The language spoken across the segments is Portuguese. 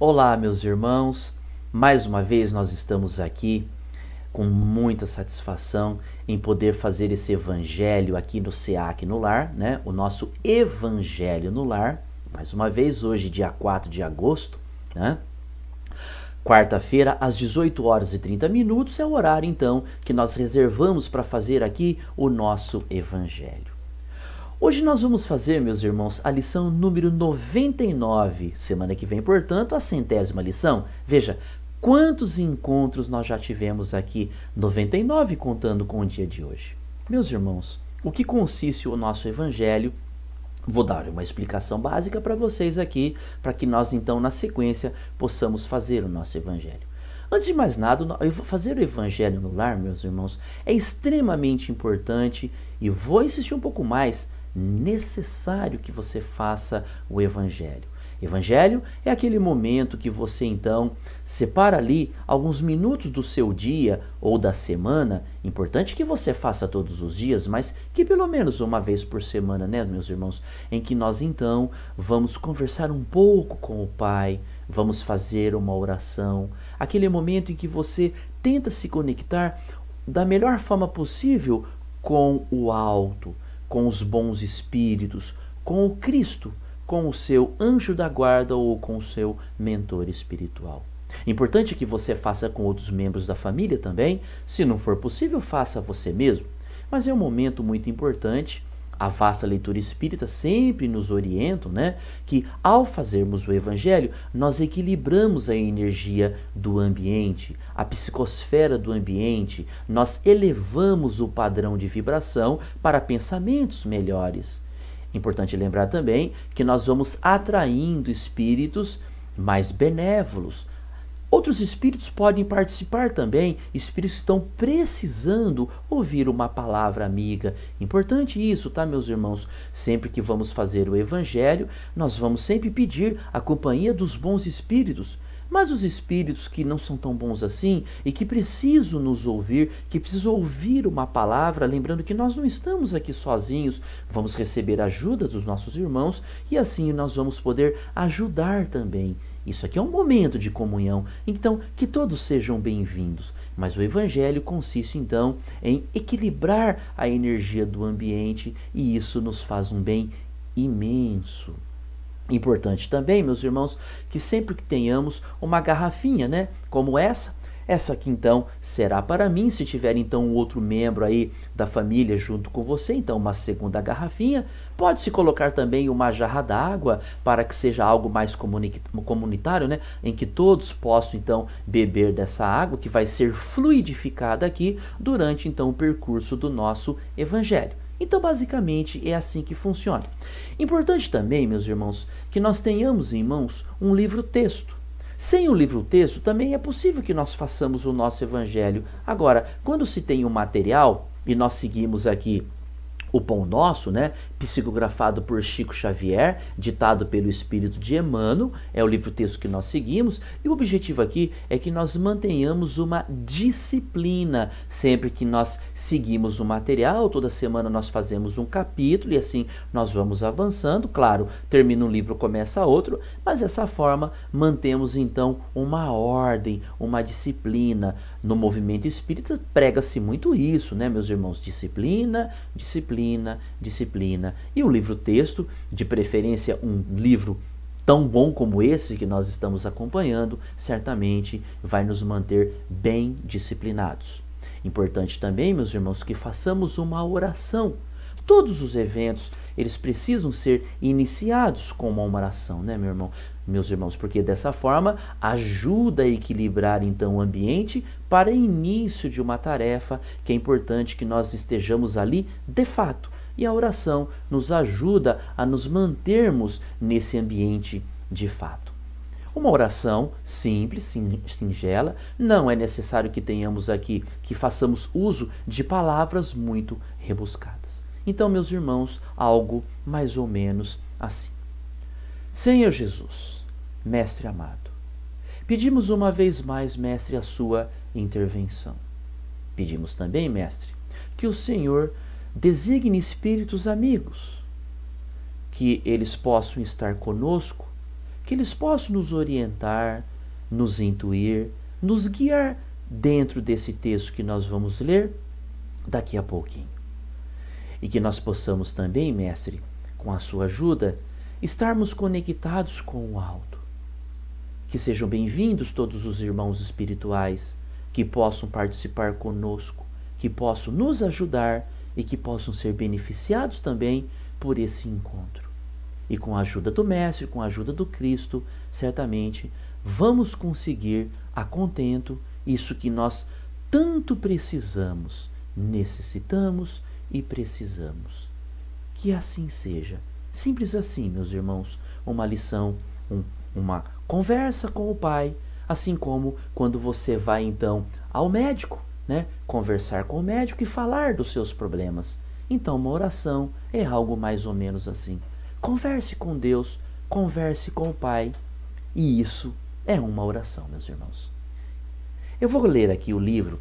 Olá, meus irmãos. Mais uma vez nós estamos aqui com muita satisfação em poder fazer esse evangelho aqui no SEAC no Lar, né? O nosso evangelho no Lar. Mais uma vez hoje, dia 4 de agosto, né? Quarta-feira, às 18 horas e 30 minutos, é o horário então que nós reservamos para fazer aqui o nosso evangelho. Hoje nós vamos fazer, meus irmãos, a lição número 99. Semana que vem, portanto, a centésima lição. Veja, quantos encontros nós já tivemos aqui? 99 contando com o dia de hoje. Meus irmãos, o que consiste o nosso evangelho? Vou dar uma explicação básica para vocês aqui, para que nós então na sequência possamos fazer o nosso evangelho. Antes de mais nada, fazer o evangelho no lar, meus irmãos, é extremamente importante e vou insistir um pouco mais necessário que você faça o evangelho. Evangelho é aquele momento que você então separa ali alguns minutos do seu dia ou da semana, importante que você faça todos os dias, mas que pelo menos uma vez por semana, né, meus irmãos, em que nós então vamos conversar um pouco com o Pai, vamos fazer uma oração, aquele momento em que você tenta se conectar da melhor forma possível com o alto com os bons espíritos, com o Cristo, com o seu anjo da guarda ou com o seu mentor espiritual. Importante que você faça com outros membros da família também. Se não for possível, faça você mesmo. Mas é um momento muito importante a vasta leitura espírita sempre nos orientam, né, que ao fazermos o evangelho, nós equilibramos a energia do ambiente, a psicosfera do ambiente, nós elevamos o padrão de vibração para pensamentos melhores. Importante lembrar também que nós vamos atraindo espíritos mais benévolos, Outros espíritos podem participar também, espíritos que estão precisando ouvir uma palavra amiga. Importante isso, tá, meus irmãos? Sempre que vamos fazer o evangelho, nós vamos sempre pedir a companhia dos bons espíritos. Mas os espíritos que não são tão bons assim e que precisam nos ouvir, que precisam ouvir uma palavra, lembrando que nós não estamos aqui sozinhos, vamos receber ajuda dos nossos irmãos e assim nós vamos poder ajudar também. Isso aqui é um momento de comunhão, então que todos sejam bem-vindos. Mas o Evangelho consiste então em equilibrar a energia do ambiente e isso nos faz um bem imenso. Importante também, meus irmãos, que sempre que tenhamos uma garrafinha, né, como essa, essa aqui então será para mim, se tiver então um outro membro aí da família junto com você, então uma segunda garrafinha. Pode-se colocar também uma jarra d'água para que seja algo mais comunitário, né? Em que todos possam então beber dessa água que vai ser fluidificada aqui durante então o percurso do nosso evangelho. Então, basicamente, é assim que funciona. Importante também, meus irmãos, que nós tenhamos em mãos um livro-texto sem o livro-texto, também é possível que nós façamos o nosso evangelho. Agora, quando se tem o um material, e nós seguimos aqui o pão nosso, né? psicografado por Chico Xavier, ditado pelo espírito de Emmanuel, é o livro texto que nós seguimos, e o objetivo aqui é que nós mantenhamos uma disciplina sempre que nós seguimos o material, toda semana nós fazemos um capítulo e assim nós vamos avançando, claro, termina um livro, começa outro, mas dessa forma mantemos então uma ordem, uma disciplina. No movimento espírita prega-se muito isso, né, meus irmãos? Disciplina, disciplina, disciplina página e o livro-texto, de preferência um livro tão bom como esse que nós estamos acompanhando, certamente vai nos manter bem disciplinados. Importante também, meus irmãos, que façamos uma oração. Todos os eventos, eles precisam ser iniciados com uma oração, né, meu irmão? Meus irmãos, porque dessa forma ajuda a equilibrar então o ambiente para início de uma tarefa que é importante que nós estejamos ali de fato e a oração nos ajuda a nos mantermos nesse ambiente de fato. Uma oração simples, singela, não é necessário que tenhamos aqui, que façamos uso de palavras muito rebuscadas. Então, meus irmãos, algo mais ou menos assim. Senhor Jesus, Mestre amado, pedimos uma vez mais, Mestre, a sua intervenção. Pedimos também, Mestre, que o Senhor designe espíritos amigos, que eles possam estar conosco, que eles possam nos orientar, nos intuir, nos guiar dentro desse texto que nós vamos ler daqui a pouquinho. E que nós possamos também, mestre, com a sua ajuda, estarmos conectados com o alto. Que sejam bem-vindos todos os irmãos espirituais que possam participar conosco, que possam nos ajudar e que possam ser beneficiados também por esse encontro. E com a ajuda do Mestre, com a ajuda do Cristo, certamente vamos conseguir a contento isso que nós tanto precisamos, necessitamos e precisamos. Que assim seja. Simples assim, meus irmãos, uma lição, um, uma conversa com o Pai, assim como quando você vai então ao médico né? Conversar com o médico e falar dos seus problemas. Então, uma oração é algo mais ou menos assim. Converse com Deus, converse com o Pai, e isso é uma oração, meus irmãos. Eu vou ler aqui o livro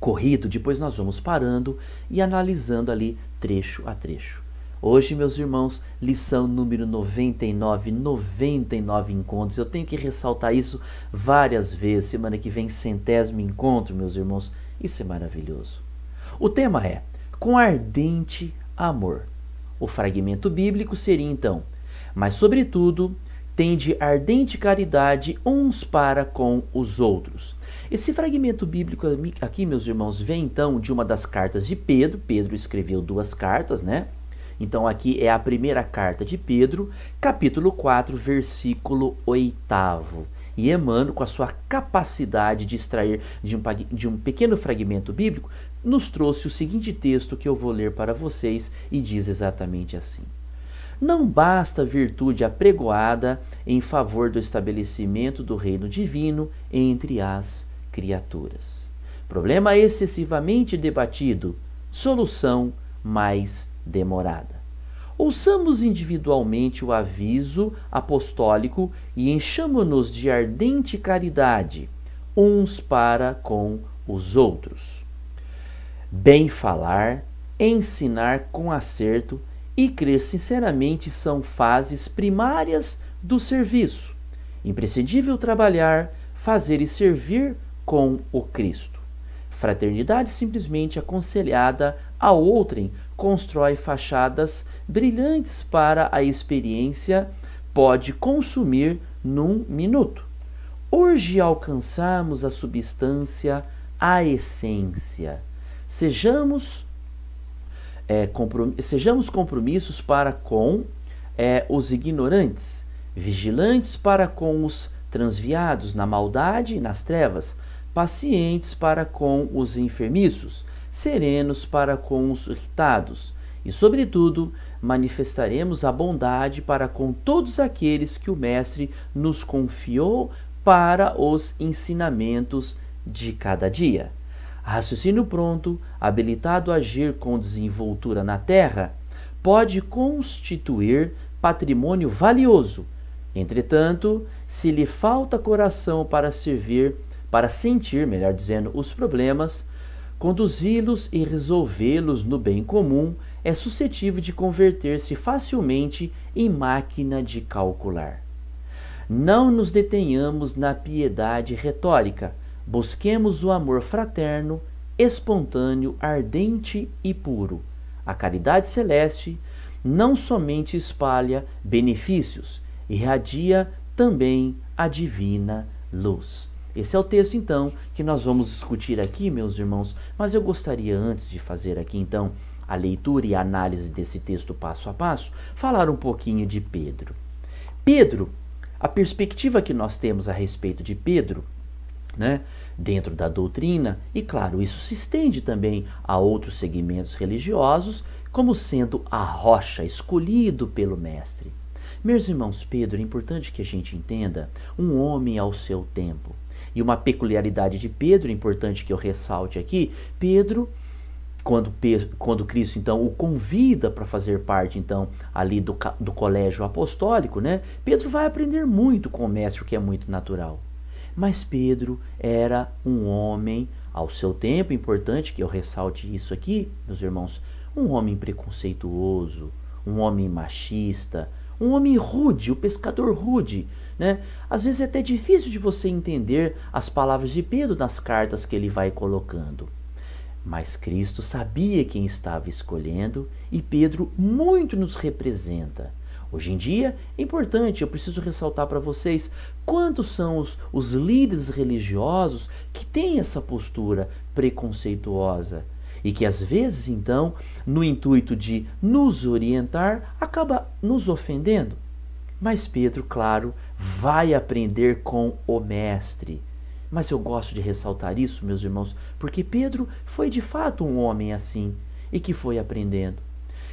corrido, depois nós vamos parando e analisando ali trecho a trecho. Hoje, meus irmãos, lição número 99, 99 encontros. Eu tenho que ressaltar isso várias vezes. Semana que vem, centésimo encontro, meus irmãos. Isso é maravilhoso. O tema é Com ardente amor. O fragmento bíblico seria então: Mas sobretudo, tende ardente caridade uns para com os outros. Esse fragmento bíblico aqui, meus irmãos, vem então de uma das cartas de Pedro. Pedro escreveu duas cartas, né? Então aqui é a primeira carta de Pedro, capítulo 4, versículo 8 e Emmanuel, com a sua capacidade de extrair de um, de um pequeno fragmento bíblico, nos trouxe o seguinte texto que eu vou ler para vocês e diz exatamente assim. Não basta virtude apregoada em favor do estabelecimento do reino divino entre as criaturas. Problema excessivamente debatido, solução mais demorada. Ouçamos individualmente o aviso apostólico e enchamo-nos de ardente caridade, uns para com os outros. Bem falar, ensinar com acerto e crer sinceramente são fases primárias do serviço. Imprescindível trabalhar, fazer e servir com o Cristo. Fraternidade simplesmente aconselhada a outrem constrói fachadas brilhantes para a experiência pode consumir num minuto. Hoje alcançarmos a substância, a essência. Sejamos, é, comprom sejamos compromissos para com é, os ignorantes, vigilantes para com os transviados na maldade e nas trevas, pacientes para com os enfermiços, serenos para com os irritados, e, sobretudo, manifestaremos a bondade para com todos aqueles que o Mestre nos confiou para os ensinamentos de cada dia. Raciocínio pronto, habilitado a agir com desenvoltura na terra, pode constituir patrimônio valioso. Entretanto, se lhe falta coração para servir, para sentir, melhor dizendo, os problemas, conduzi-los e resolvê-los no bem comum é suscetível de converter-se facilmente em máquina de calcular. Não nos detenhamos na piedade retórica, busquemos o amor fraterno, espontâneo, ardente e puro. A caridade celeste não somente espalha benefícios, irradia também a divina luz. Esse é o texto então que nós vamos discutir aqui, meus irmãos, mas eu gostaria antes de fazer aqui então a leitura e a análise desse texto passo a passo, falar um pouquinho de Pedro. Pedro, a perspectiva que nós temos a respeito de Pedro, né, dentro da doutrina, e claro, isso se estende também a outros segmentos religiosos, como sendo a rocha escolhido pelo mestre. Meus irmãos, Pedro, é importante que a gente entenda, um homem ao seu tempo. E uma peculiaridade de Pedro, importante que eu ressalte aqui, Pedro quando, quando Cristo então o convida para fazer parte então ali do, do colégio apostólico, né? Pedro vai aprender muito com o mestre, o que é muito natural. Mas Pedro era um homem ao seu tempo, importante que eu ressalte isso aqui, meus irmãos, um homem preconceituoso, um homem machista, um homem rude, o pescador rude, né? Às vezes é até difícil de você entender as palavras de Pedro nas cartas que ele vai colocando. Mas Cristo sabia quem estava escolhendo e Pedro muito nos representa. Hoje em dia, é importante, eu preciso ressaltar para vocês quantos são os, os líderes religiosos que têm essa postura preconceituosa e que às vezes, então, no intuito de nos orientar, acaba nos ofendendo. Mas Pedro, claro, vai aprender com o Mestre. Mas eu gosto de ressaltar isso, meus irmãos, porque Pedro foi de fato um homem assim e que foi aprendendo.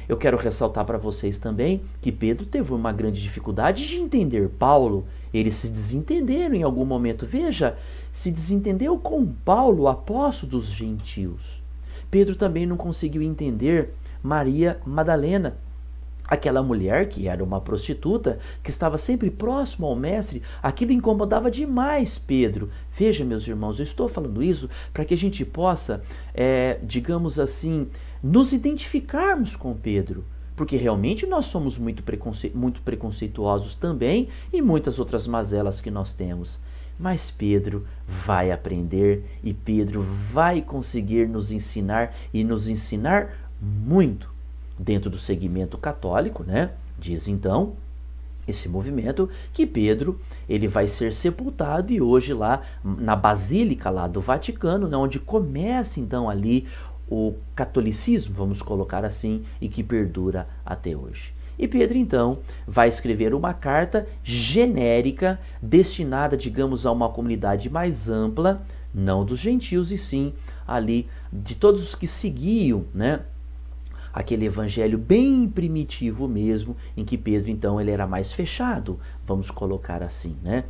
Eu quero ressaltar para vocês também que Pedro teve uma grande dificuldade de entender Paulo. Eles se desentenderam em algum momento. Veja, se desentendeu com Paulo, apóstolo dos gentios. Pedro também não conseguiu entender Maria Madalena, Aquela mulher, que era uma prostituta, que estava sempre próximo ao mestre, aquilo incomodava demais Pedro. Veja, meus irmãos, eu estou falando isso para que a gente possa, é, digamos assim, nos identificarmos com Pedro. Porque realmente nós somos muito, preconce muito preconceituosos também e muitas outras mazelas que nós temos. Mas Pedro vai aprender e Pedro vai conseguir nos ensinar e nos ensinar muito dentro do segmento católico, né? Diz então esse movimento que Pedro ele vai ser sepultado e hoje lá na basílica lá do Vaticano, né, onde começa então ali o catolicismo, vamos colocar assim, e que perdura até hoje. E Pedro então vai escrever uma carta genérica destinada, digamos, a uma comunidade mais ampla, não dos gentios e sim ali de todos os que seguiam, né, aquele evangelho bem primitivo mesmo, em que Pedro então ele era mais fechado, vamos colocar assim, né?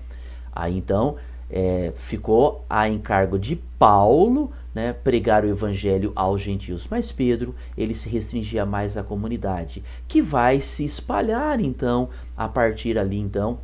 Aí então é, ficou a encargo de Paulo né, pregar o evangelho aos gentios, mas Pedro ele se restringia mais à comunidade, que vai se espalhar então a partir ali então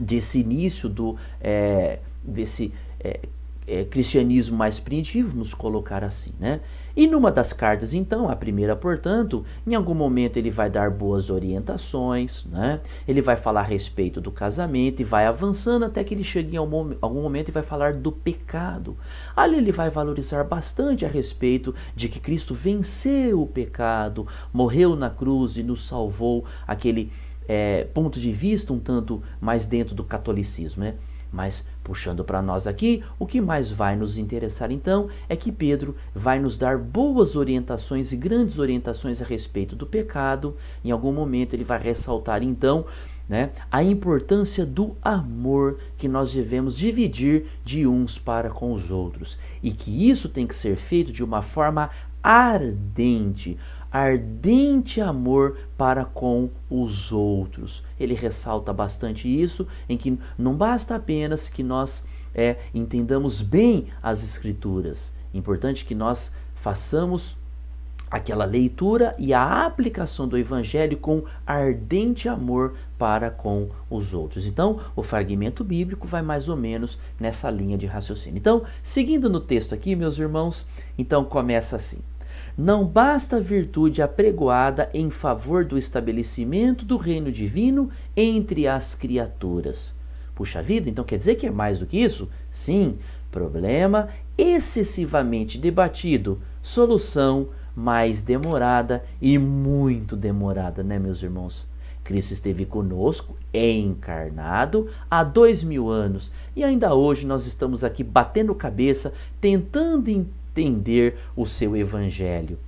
desse início do é, desse é, é cristianismo mais primitivo, vamos colocar assim, né? E numa das cartas, então, a primeira, portanto, em algum momento ele vai dar boas orientações, né? ele vai falar a respeito do casamento e vai avançando até que ele chegue em algum, momento e vai falar do pecado. Ali ele vai valorizar bastante a respeito de que Cristo venceu o pecado, morreu na cruz e nos salvou, aquele é, ponto de vista um tanto mais dentro do catolicismo. Né? Mas puxando para nós aqui, o que mais vai nos interessar então é que Pedro vai nos dar boas orientações e grandes orientações a respeito do pecado. Em algum momento ele vai ressaltar então né, a importância do amor que nós devemos dividir de uns para com os outros e que isso tem que ser feito de uma forma ardente ardente amor para com os outros. Ele ressalta bastante isso, em que não basta apenas que nós é, entendamos bem as Escrituras, é importante que nós façamos aquela leitura e a aplicação do Evangelho com ardente amor para com os outros. Então, o fragmento bíblico vai mais ou menos nessa linha de raciocínio. Então, seguindo no texto aqui, meus irmãos, então começa assim. Não basta virtude apregoada em favor do estabelecimento do reino divino entre as criaturas. Puxa vida, então quer dizer que é mais do que isso? Sim, problema excessivamente debatido, solução mais demorada e muito demorada, né, meus irmãos? Cristo esteve conosco, encarnado, há dois mil anos e ainda hoje nós estamos aqui batendo cabeça, tentando entender o seu evangelho.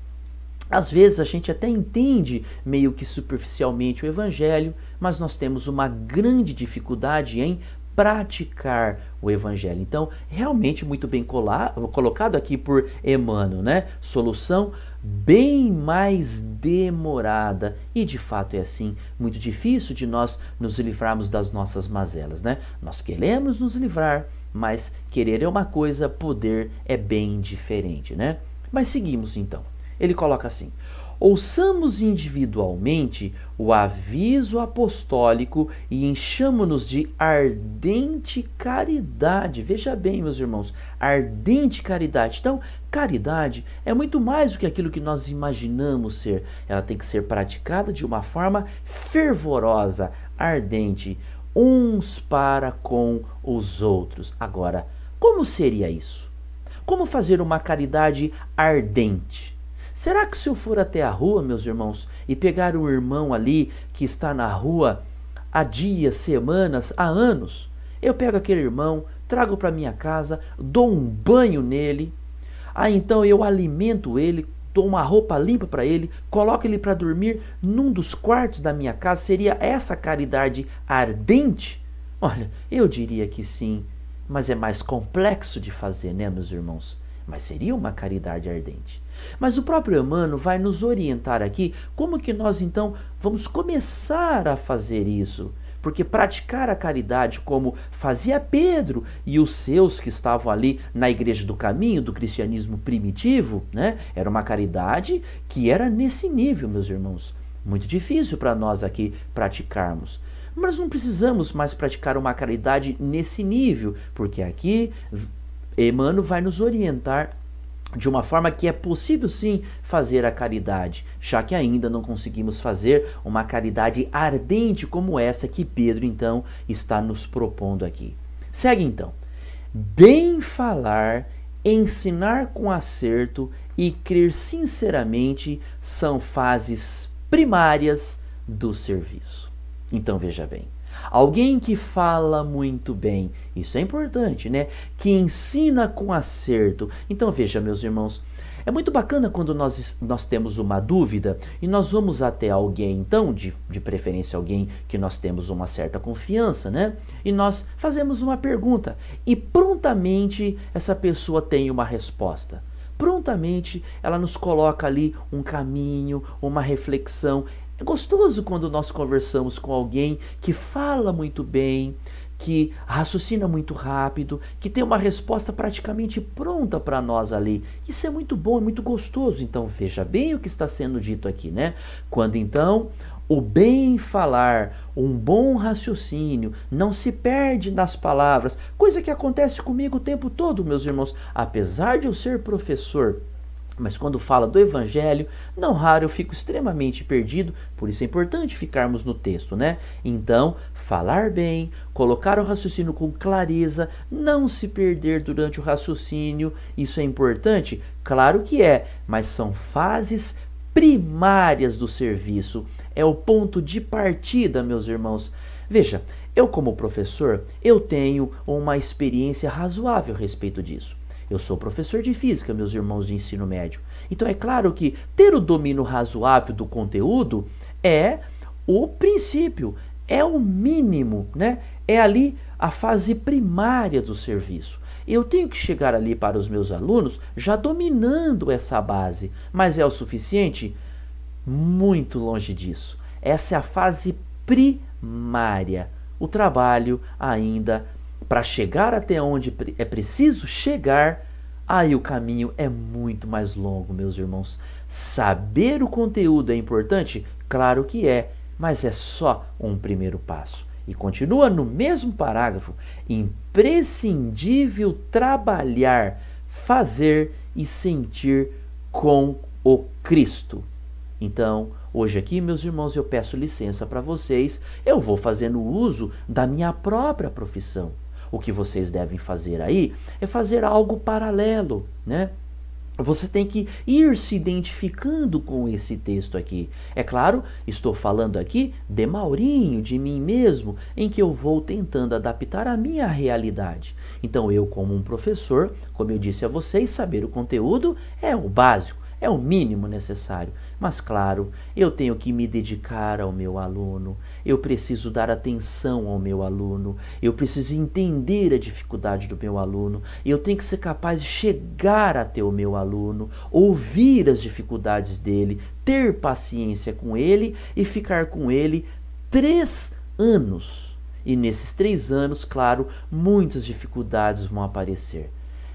Às vezes a gente até entende meio que superficialmente o evangelho, mas nós temos uma grande dificuldade em praticar o evangelho. Então, realmente muito bem colocado aqui por Emmanuel, né? Solução bem mais demorada e de fato é assim, muito difícil de nós nos livrarmos das nossas mazelas, né? Nós queremos nos livrar, mas querer é uma coisa, poder é bem diferente, né? Mas seguimos então. Ele coloca assim: ouçamos individualmente o aviso apostólico e enchamo-nos de ardente caridade. Veja bem, meus irmãos, ardente caridade. Então, caridade é muito mais do que aquilo que nós imaginamos ser. Ela tem que ser praticada de uma forma fervorosa, ardente uns para com os outros. Agora, como seria isso? Como fazer uma caridade ardente? Será que se eu for até a rua, meus irmãos, e pegar o irmão ali que está na rua há dias, semanas, há anos, eu pego aquele irmão, trago para minha casa, dou um banho nele, aí ah, então eu alimento ele dou uma roupa limpa para ele, coloco ele para dormir num dos quartos da minha casa, seria essa caridade ardente? Olha, eu diria que sim, mas é mais complexo de fazer, né, meus irmãos? Mas seria uma caridade ardente. Mas o próprio Emmanuel vai nos orientar aqui como que nós então vamos começar a fazer isso, porque praticar a caridade como fazia Pedro e os seus que estavam ali na igreja do caminho, do cristianismo primitivo, né? Era uma caridade que era nesse nível, meus irmãos. Muito difícil para nós aqui praticarmos. Mas não precisamos mais praticar uma caridade nesse nível, porque aqui Emmanuel vai nos orientar de uma forma que é possível sim fazer a caridade, já que ainda não conseguimos fazer uma caridade ardente como essa que Pedro então está nos propondo aqui. Segue então. Bem falar, ensinar com acerto e crer sinceramente são fases primárias do serviço. Então veja bem. Alguém que fala muito bem, isso é importante, né? Que ensina com acerto. Então veja, meus irmãos, é muito bacana quando nós, nós temos uma dúvida e nós vamos até alguém, então, de, de preferência alguém que nós temos uma certa confiança, né? E nós fazemos uma pergunta e prontamente essa pessoa tem uma resposta prontamente ela nos coloca ali um caminho, uma reflexão. É gostoso quando nós conversamos com alguém que fala muito bem, que raciocina muito rápido, que tem uma resposta praticamente pronta para nós ali. Isso é muito bom, é muito gostoso. Então veja bem o que está sendo dito aqui, né? Quando então o bem falar, um bom raciocínio, não se perde nas palavras, coisa que acontece comigo o tempo todo, meus irmãos. Apesar de eu ser professor, mas quando fala do Evangelho, não raro eu fico extremamente perdido, por isso é importante ficarmos no texto, né? Então, falar bem, colocar o raciocínio com clareza, não se perder durante o raciocínio, isso é importante? Claro que é, mas são fases primárias do serviço, é o ponto de partida, meus irmãos. Veja, eu como professor, eu tenho uma experiência razoável a respeito disso. Eu sou professor de física, meus irmãos de ensino médio. Então é claro que ter o domínio razoável do conteúdo é o princípio, é o mínimo, né? É ali a fase primária do serviço. Eu tenho que chegar ali para os meus alunos já dominando essa base, mas é o suficiente? Muito longe disso. Essa é a fase primária. O trabalho ainda para chegar até onde é preciso chegar, aí o caminho é muito mais longo, meus irmãos. Saber o conteúdo é importante? Claro que é, mas é só um primeiro passo. E continua no mesmo parágrafo: imprescindível trabalhar, fazer e sentir com o Cristo. Então, hoje aqui, meus irmãos, eu peço licença para vocês, eu vou fazendo uso da minha própria profissão. O que vocês devem fazer aí é fazer algo paralelo, né? Você tem que ir se identificando com esse texto aqui. É claro, estou falando aqui de Maurinho, de mim mesmo, em que eu vou tentando adaptar a minha realidade. Então, eu, como um professor, como eu disse a vocês, saber o conteúdo é o básico, é o mínimo necessário. Mas, claro, eu tenho que me dedicar ao meu aluno, eu preciso dar atenção ao meu aluno, eu preciso entender a dificuldade do meu aluno, eu tenho que ser capaz de chegar até o meu aluno, ouvir as dificuldades dele, ter paciência com ele e ficar com ele três anos. E nesses três anos, claro, muitas dificuldades vão aparecer.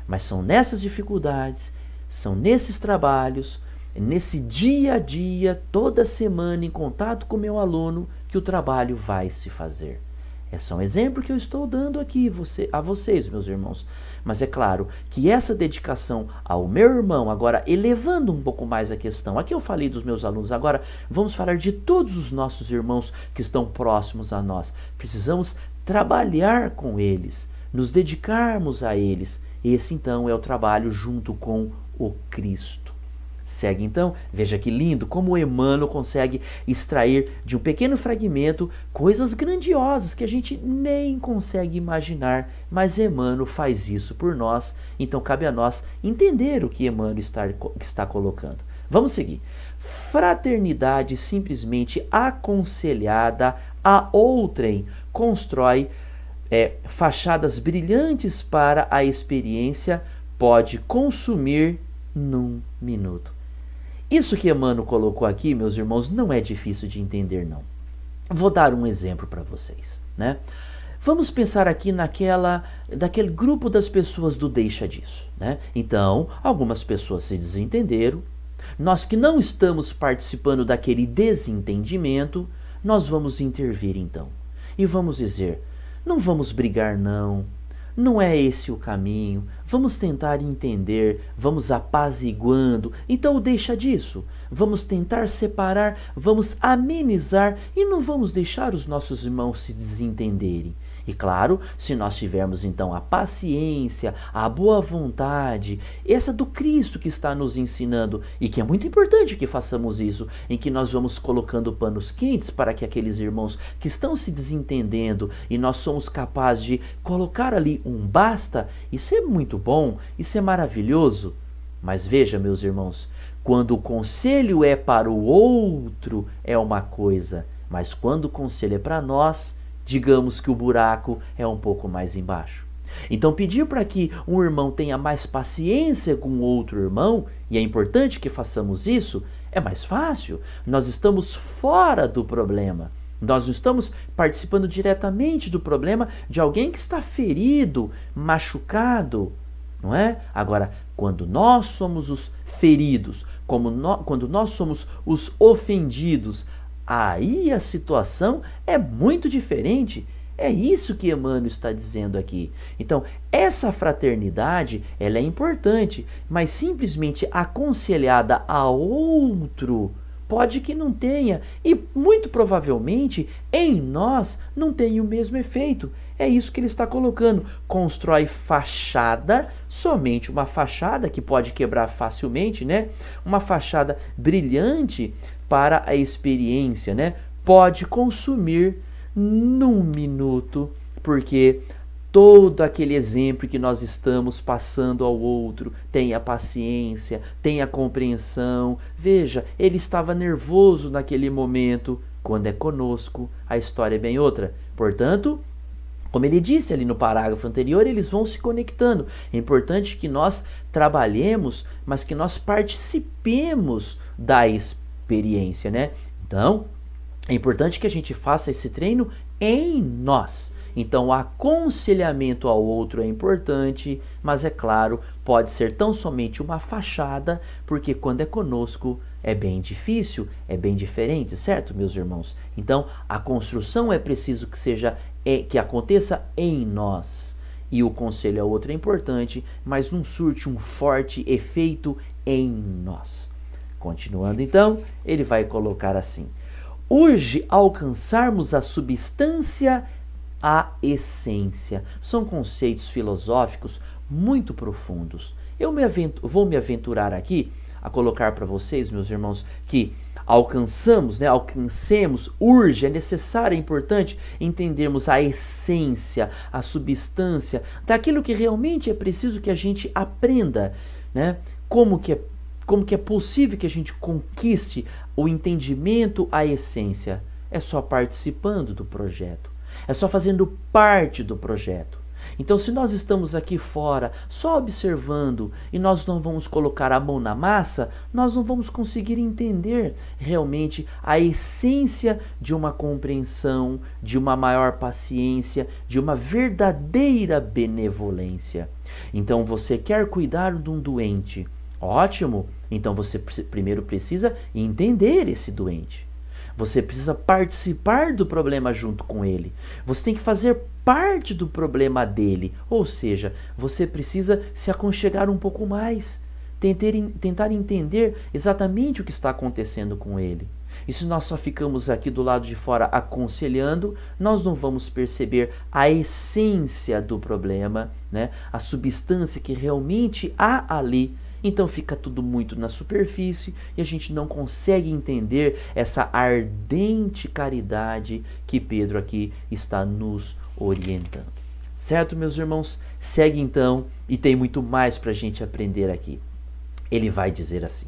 Mas são nessas dificuldades, são nesses trabalhos, é nesse dia a dia, toda semana, em contato com meu aluno, que o trabalho vai se fazer. É só um exemplo que eu estou dando aqui você, a vocês, meus irmãos. Mas é claro que essa dedicação ao meu irmão, agora elevando um pouco mais a questão, aqui eu falei dos meus alunos, agora vamos falar de todos os nossos irmãos que estão próximos a nós. Precisamos trabalhar com eles, nos dedicarmos a eles. Esse então é o trabalho junto com o Cristo. Segue então, veja que lindo como Emmanuel consegue extrair de um pequeno fragmento coisas grandiosas que a gente nem consegue imaginar, mas Emmanuel faz isso por nós, então cabe a nós entender o que Emmanuel está, está colocando. Vamos seguir. Fraternidade simplesmente aconselhada a outrem constrói é, fachadas brilhantes para a experiência, pode consumir num minuto. Isso que Emmanuel colocou aqui, meus irmãos, não é difícil de entender, não. Vou dar um exemplo para vocês, né? Vamos pensar aqui naquela, daquele grupo das pessoas do deixa disso, né? Então, algumas pessoas se desentenderam. Nós que não estamos participando daquele desentendimento, nós vamos intervir então. E vamos dizer: não vamos brigar não, não é esse o caminho. Vamos tentar entender, vamos apaziguando. Então deixa disso. Vamos tentar separar, vamos amenizar e não vamos deixar os nossos irmãos se desentenderem. E claro, se nós tivermos então a paciência, a boa vontade, essa do Cristo que está nos ensinando e que é muito importante que façamos isso, em que nós vamos colocando panos quentes para que aqueles irmãos que estão se desentendendo e nós somos capazes de colocar ali um basta, isso é muito bom, isso é maravilhoso. Mas veja, meus irmãos, quando o conselho é para o outro, é uma coisa, mas quando o conselho é para nós, digamos que o buraco é um pouco mais embaixo. Então, pedir para que um irmão tenha mais paciência com outro irmão, e é importante que façamos isso, é mais fácil. Nós estamos fora do problema. Nós não estamos participando diretamente do problema de alguém que está ferido, machucado, não é? Agora, quando nós somos os feridos, como no, quando nós somos os ofendidos, Aí a situação é muito diferente. É isso que Emmanuel está dizendo aqui. Então, essa fraternidade, ela é importante, mas simplesmente aconselhada a outro pode que não tenha e muito provavelmente em nós não tenha o mesmo efeito. É isso que ele está colocando. Constrói fachada, somente uma fachada que pode quebrar facilmente, né? Uma fachada brilhante para a experiência, né? Pode consumir num minuto, porque todo aquele exemplo que nós estamos passando ao outro. Tenha paciência, tenha compreensão. Veja, ele estava nervoso naquele momento. Quando é conosco, a história é bem outra. Portanto, como ele disse ali no parágrafo anterior, eles vão se conectando. É importante que nós trabalhemos, mas que nós participemos da experiência experiência, né? Então, é importante que a gente faça esse treino em nós. Então, o aconselhamento ao outro é importante, mas é claro, pode ser tão somente uma fachada, porque quando é conosco é bem difícil, é bem diferente, certo, meus irmãos? Então, a construção é preciso que seja é, que aconteça em nós. E o conselho ao outro é importante, mas não surte um forte efeito em nós. Continuando então, ele vai colocar assim: Urge alcançarmos a substância, a essência. São conceitos filosóficos muito profundos. Eu me vou me aventurar aqui a colocar para vocês, meus irmãos, que alcançamos, né, alcancemos, urge, é necessário, é importante entendermos a essência, a substância daquilo que realmente é preciso que a gente aprenda, né? Como que é como que é possível que a gente conquiste o entendimento, a essência? É só participando do projeto. É só fazendo parte do projeto. Então, se nós estamos aqui fora só observando e nós não vamos colocar a mão na massa, nós não vamos conseguir entender realmente a essência de uma compreensão, de uma maior paciência, de uma verdadeira benevolência. Então, você quer cuidar de um doente? Ótimo! Então você primeiro precisa entender esse doente. Você precisa participar do problema junto com ele. Você tem que fazer parte do problema dele. Ou seja, você precisa se aconchegar um pouco mais. Tentar, entender exatamente o que está acontecendo com ele. E se nós só ficamos aqui do lado de fora aconselhando, nós não vamos perceber a essência do problema, né? a substância que realmente há ali então fica tudo muito na superfície e a gente não consegue entender essa ardente caridade que Pedro aqui está nos orientando. Certo, meus irmãos? Segue então e tem muito mais para a gente aprender aqui. Ele vai dizer assim: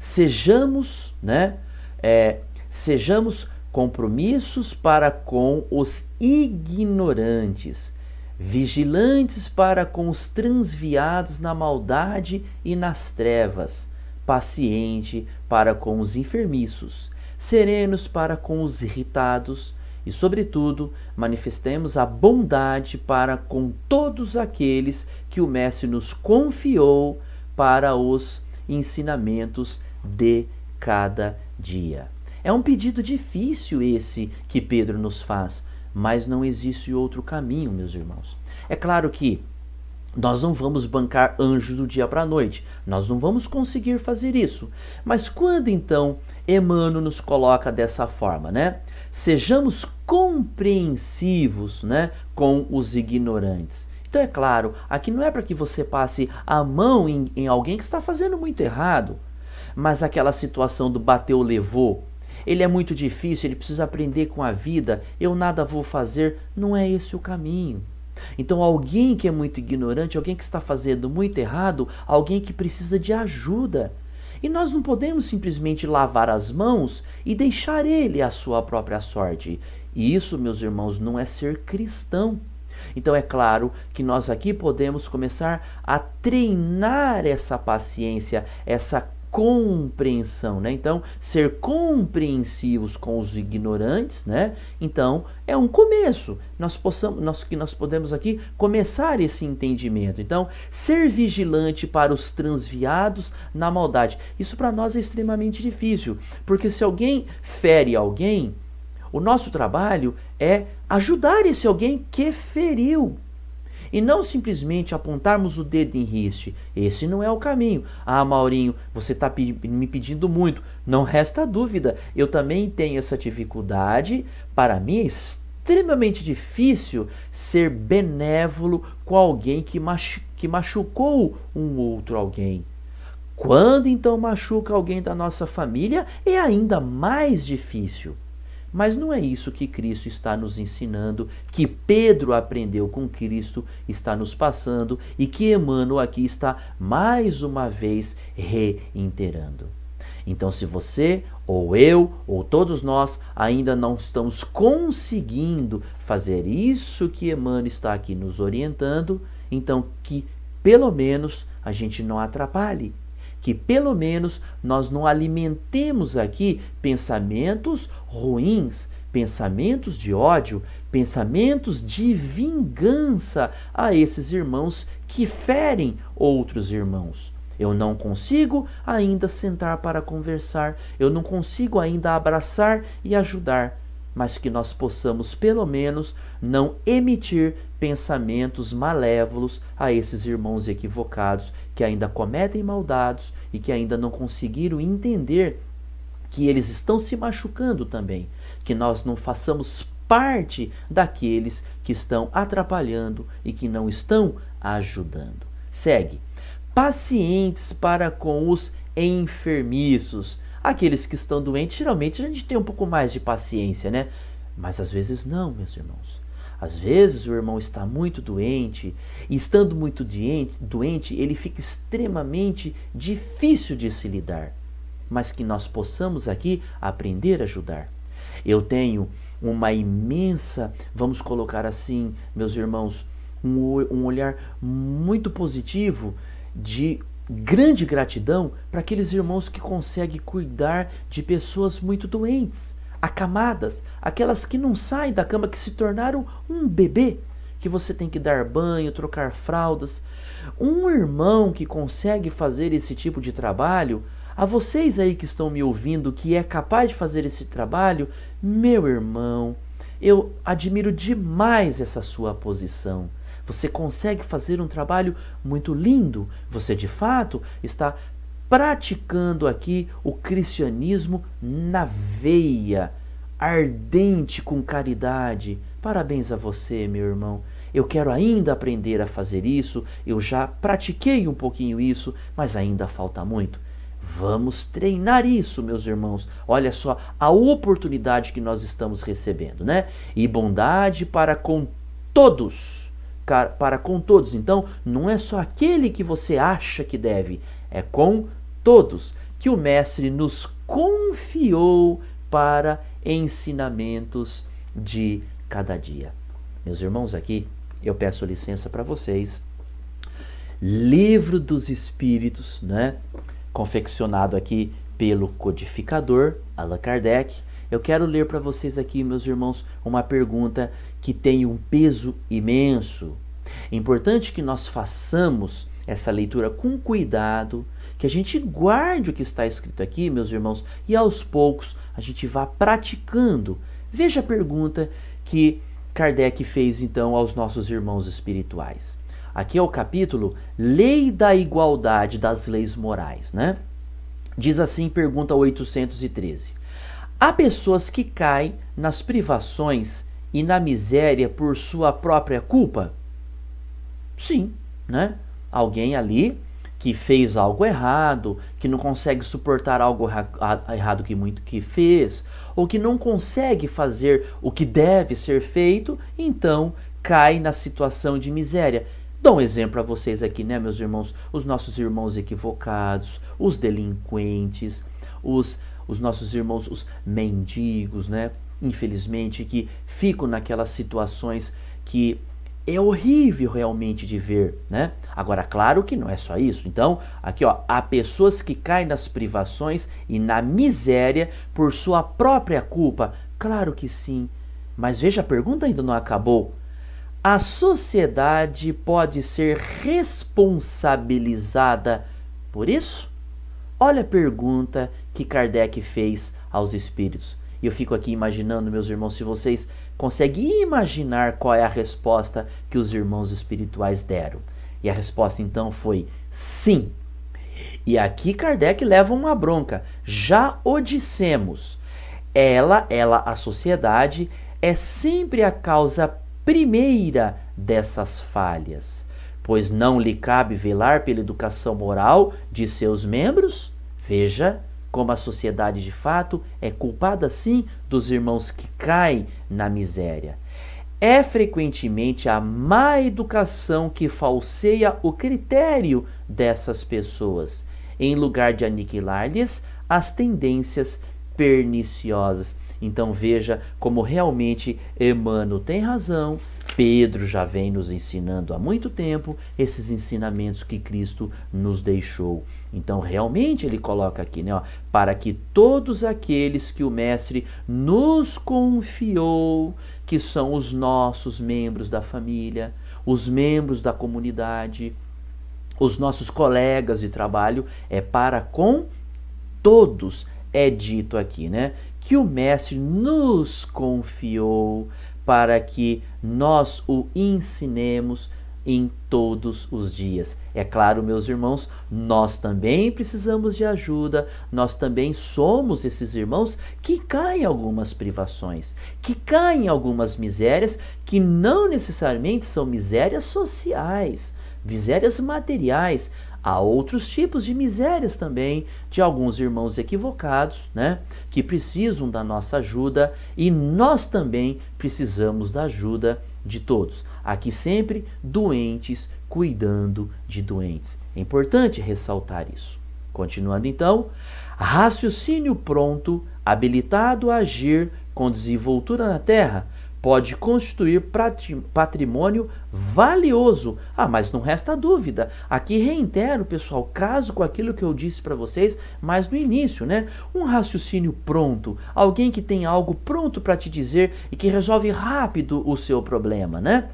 sejamos, né? É, sejamos compromissos para com os ignorantes vigilantes para com os transviados na maldade e nas trevas, paciente para com os enfermiços, serenos para com os irritados, e, sobretudo, manifestemos a bondade para com todos aqueles que o Mestre nos confiou para os ensinamentos de cada dia. É um pedido difícil esse que Pedro nos faz, mas não existe outro caminho, meus irmãos. É claro que nós não vamos bancar anjos do dia para a noite, nós não vamos conseguir fazer isso. Mas quando então Emmanuel nos coloca dessa forma, né? Sejamos compreensivos, né, com os ignorantes. Então é claro, aqui não é para que você passe a mão em, em alguém que está fazendo muito errado, mas aquela situação do bateu levou, ele é muito difícil, ele precisa aprender com a vida, eu nada vou fazer, não é esse o caminho. Então, alguém que é muito ignorante, alguém que está fazendo muito errado, alguém que precisa de ajuda. E nós não podemos simplesmente lavar as mãos e deixar ele à sua própria sorte. E isso, meus irmãos, não é ser cristão. Então é claro que nós aqui podemos começar a treinar essa paciência, essa compreensão, né? Então, ser compreensivos com os ignorantes, né? Então, é um começo. Nós possamos, nós que nós podemos aqui começar esse entendimento. Então, ser vigilante para os transviados na maldade. Isso para nós é extremamente difícil, porque se alguém fere alguém, o nosso trabalho é ajudar esse alguém que feriu, e não simplesmente apontarmos o dedo em riste. Esse não é o caminho. Ah, Maurinho, você está me pedindo muito. Não resta dúvida, eu também tenho essa dificuldade. Para mim é extremamente difícil ser benévolo com alguém que, machu que machucou um outro alguém. Quando então machuca alguém da nossa família, é ainda mais difícil. Mas não é isso que Cristo está nos ensinando, que Pedro aprendeu com Cristo, está nos passando e que Emmanuel aqui está mais uma vez reiterando. Então, se você, ou eu, ou todos nós ainda não estamos conseguindo fazer isso que Emmanuel está aqui nos orientando, então que pelo menos a gente não atrapalhe que pelo menos nós não alimentemos aqui pensamentos ruins, pensamentos de ódio, pensamentos de vingança a esses irmãos que ferem outros irmãos. Eu não consigo ainda sentar para conversar, eu não consigo ainda abraçar e ajudar mas que nós possamos, pelo menos, não emitir pensamentos malévolos a esses irmãos equivocados que ainda cometem maldados e que ainda não conseguiram entender que eles estão se machucando também, que nós não façamos parte daqueles que estão atrapalhando e que não estão ajudando. Segue. Pacientes para com os enfermiços. Aqueles que estão doentes, geralmente a gente tem um pouco mais de paciência, né? Mas às vezes não, meus irmãos. Às vezes o irmão está muito doente, e estando muito doente, ele fica extremamente difícil de se lidar. Mas que nós possamos aqui aprender a ajudar. Eu tenho uma imensa, vamos colocar assim, meus irmãos, um, um olhar muito positivo de grande gratidão para aqueles irmãos que conseguem cuidar de pessoas muito doentes, acamadas, aquelas que não saem da cama, que se tornaram um bebê, que você tem que dar banho, trocar fraldas. Um irmão que consegue fazer esse tipo de trabalho, a vocês aí que estão me ouvindo, que é capaz de fazer esse trabalho, meu irmão, eu admiro demais essa sua posição. Você consegue fazer um trabalho muito lindo. Você de fato está praticando aqui o cristianismo na veia, ardente com caridade. Parabéns a você, meu irmão. Eu quero ainda aprender a fazer isso. Eu já pratiquei um pouquinho isso, mas ainda falta muito. Vamos treinar isso, meus irmãos. Olha só a oportunidade que nós estamos recebendo, né? E bondade para com todos para com todos. Então, não é só aquele que você acha que deve, é com todos que o Mestre nos confiou para ensinamentos de cada dia. Meus irmãos, aqui eu peço licença para vocês. Livro dos Espíritos, né? Confeccionado aqui pelo codificador Allan Kardec. Eu quero ler para vocês aqui, meus irmãos, uma pergunta que tem um peso imenso. É importante que nós façamos essa leitura com cuidado, que a gente guarde o que está escrito aqui, meus irmãos, e aos poucos a gente vá praticando. Veja a pergunta que Kardec fez então aos nossos irmãos espirituais. Aqui é o capítulo Lei da Igualdade das Leis Morais, né? Diz assim, pergunta 813. Há pessoas que caem nas privações e na miséria por sua própria culpa? Sim, né? Alguém ali que fez algo errado, que não consegue suportar algo errado que muito que fez, ou que não consegue fazer o que deve ser feito, então cai na situação de miséria. Dou um exemplo a vocês aqui, né, meus irmãos? Os nossos irmãos equivocados, os delinquentes, os, os nossos irmãos, os mendigos, né? infelizmente, que ficam naquelas situações que é horrível realmente de ver, né? Agora, claro que não é só isso. Então, aqui ó, há pessoas que caem nas privações e na miséria por sua própria culpa. Claro que sim. Mas veja, a pergunta ainda não acabou. A sociedade pode ser responsabilizada por isso? Olha a pergunta que Kardec fez aos espíritos. E eu fico aqui imaginando, meus irmãos, se vocês conseguem imaginar qual é a resposta que os irmãos espirituais deram. E a resposta então foi sim. E aqui Kardec leva uma bronca. Já o dissemos. Ela, ela, a sociedade, é sempre a causa primeira dessas falhas, pois não lhe cabe velar pela educação moral de seus membros? Veja como a sociedade de fato é culpada sim dos irmãos que caem na miséria. É frequentemente a má educação que falseia o critério dessas pessoas, em lugar de aniquilar-lhes as tendências perniciosas. Então veja como realmente Emmanuel tem razão Pedro já vem nos ensinando há muito tempo esses ensinamentos que Cristo nos deixou. Então, realmente, ele coloca aqui, né? Ó, para que todos aqueles que o Mestre nos confiou, que são os nossos membros da família, os membros da comunidade, os nossos colegas de trabalho, é para com todos, é dito aqui, né? Que o Mestre nos confiou para que nós o ensinemos em todos os dias. É claro, meus irmãos, nós também precisamos de ajuda, nós também somos esses irmãos que caem em algumas privações, que caem em algumas misérias que não necessariamente são misérias sociais, misérias materiais, Há outros tipos de misérias também de alguns irmãos equivocados, né, que precisam da nossa ajuda e nós também precisamos da ajuda de todos. Aqui sempre doentes cuidando de doentes. É importante ressaltar isso. Continuando então, raciocínio pronto, habilitado a agir com desenvoltura na terra, pode constituir patrimônio valioso. Ah, mas não resta dúvida. Aqui reitero, pessoal, caso com aquilo que eu disse para vocês mais no início, né? Um raciocínio pronto, alguém que tem algo pronto para te dizer e que resolve rápido o seu problema, né?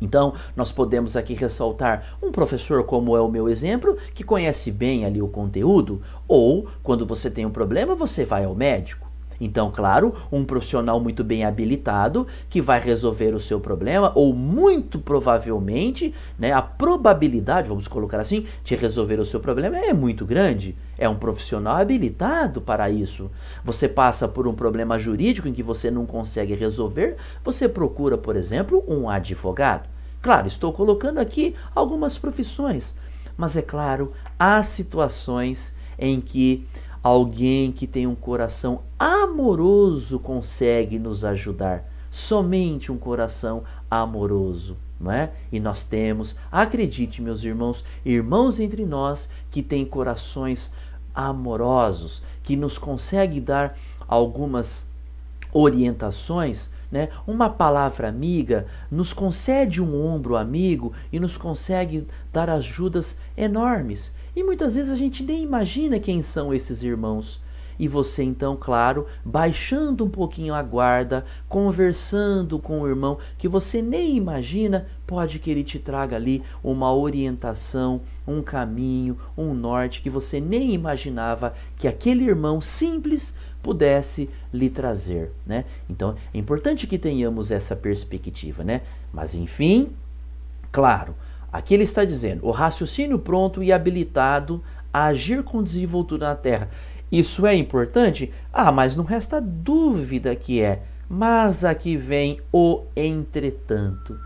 Então, nós podemos aqui ressaltar um professor, como é o meu exemplo, que conhece bem ali o conteúdo, ou quando você tem um problema, você vai ao médico. Então, claro, um profissional muito bem habilitado que vai resolver o seu problema, ou muito provavelmente, né, a probabilidade, vamos colocar assim, de resolver o seu problema é muito grande. É um profissional habilitado para isso. Você passa por um problema jurídico em que você não consegue resolver, você procura, por exemplo, um advogado. Claro, estou colocando aqui algumas profissões, mas é claro, há situações em que Alguém que tem um coração amoroso consegue nos ajudar. Somente um coração amoroso, não é? E nós temos, acredite, meus irmãos, irmãos entre nós que têm corações amorosos, que nos consegue dar algumas orientações né? Uma palavra amiga nos concede um ombro amigo e nos consegue dar ajudas enormes. E muitas vezes a gente nem imagina quem são esses irmãos. E você então, claro, baixando um pouquinho a guarda, conversando com o irmão que você nem imagina, pode que ele te traga ali uma orientação, um caminho, um norte que você nem imaginava que aquele irmão simples pudesse lhe trazer, né? Então, é importante que tenhamos essa perspectiva, né? Mas enfim, claro, Aqui ele está dizendo: o raciocínio pronto e habilitado a agir com desenvoltura na terra. Isso é importante? Ah, mas não resta dúvida que é. Mas aqui vem o entretanto.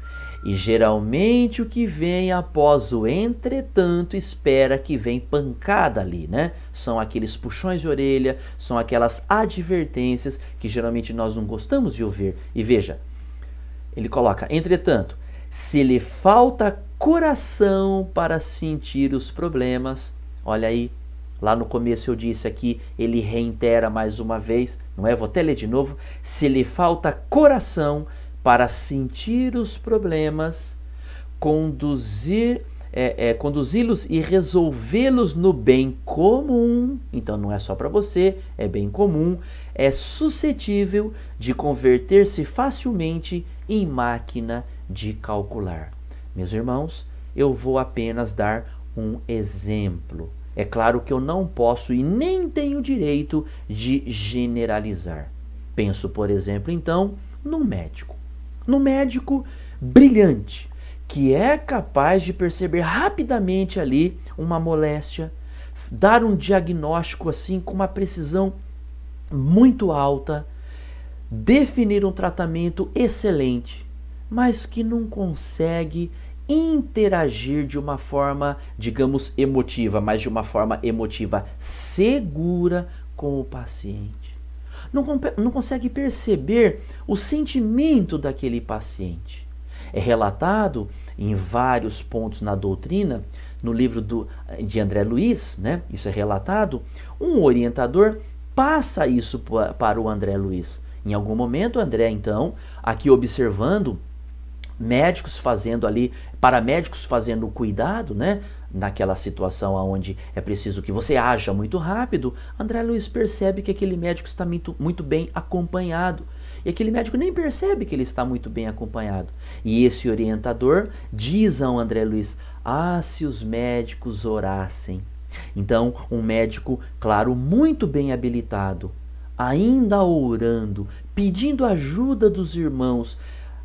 E geralmente o que vem após o entretanto espera que vem pancada ali, né? São aqueles puxões de orelha, são aquelas advertências que geralmente nós não gostamos de ouvir. E veja, ele coloca: entretanto, se lhe falta coração para sentir os problemas, olha aí, lá no começo eu disse aqui, ele reitera mais uma vez, não é? Vou até ler de novo. Se lhe falta coração para sentir os problemas, conduzir é, é, conduzi-los e resolvê-los no bem comum, então não é só para você, é bem comum, é suscetível de converter-se facilmente em máquina de calcular. Meus irmãos, eu vou apenas dar um exemplo. É claro que eu não posso e nem tenho direito de generalizar. Penso, por exemplo, então, no médico. no médico brilhante, que é capaz de perceber rapidamente ali uma moléstia, dar um diagnóstico assim com uma precisão muito alta, definir um tratamento excelente mas que não consegue interagir de uma forma, digamos, emotiva, mas de uma forma emotiva segura com o paciente. Não, não consegue perceber o sentimento daquele paciente. É relatado em vários pontos na doutrina, no livro do, de André Luiz, né? isso é relatado, um orientador passa isso para o André Luiz. Em algum momento, André, então, aqui observando médicos fazendo ali, paramédicos fazendo o cuidado, né? Naquela situação onde é preciso que você haja muito rápido, André Luiz percebe que aquele médico está muito, muito bem acompanhado. E aquele médico nem percebe que ele está muito bem acompanhado. E esse orientador diz ao André Luiz: Ah, se os médicos orassem. Então, um médico, claro, muito bem habilitado, ainda orando, pedindo ajuda dos irmãos,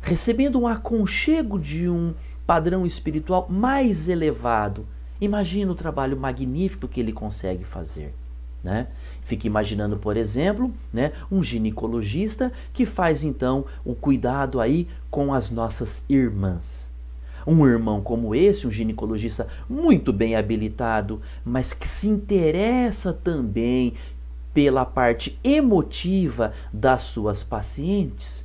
recebendo um aconchego de um padrão espiritual mais elevado. Imagina o trabalho magnífico que ele consegue fazer. Né? Fique imaginando, por exemplo, né, um ginecologista que faz então o cuidado aí com as nossas irmãs. Um irmão como esse, um ginecologista muito bem habilitado, mas que se interessa também pela parte emotiva das suas pacientes,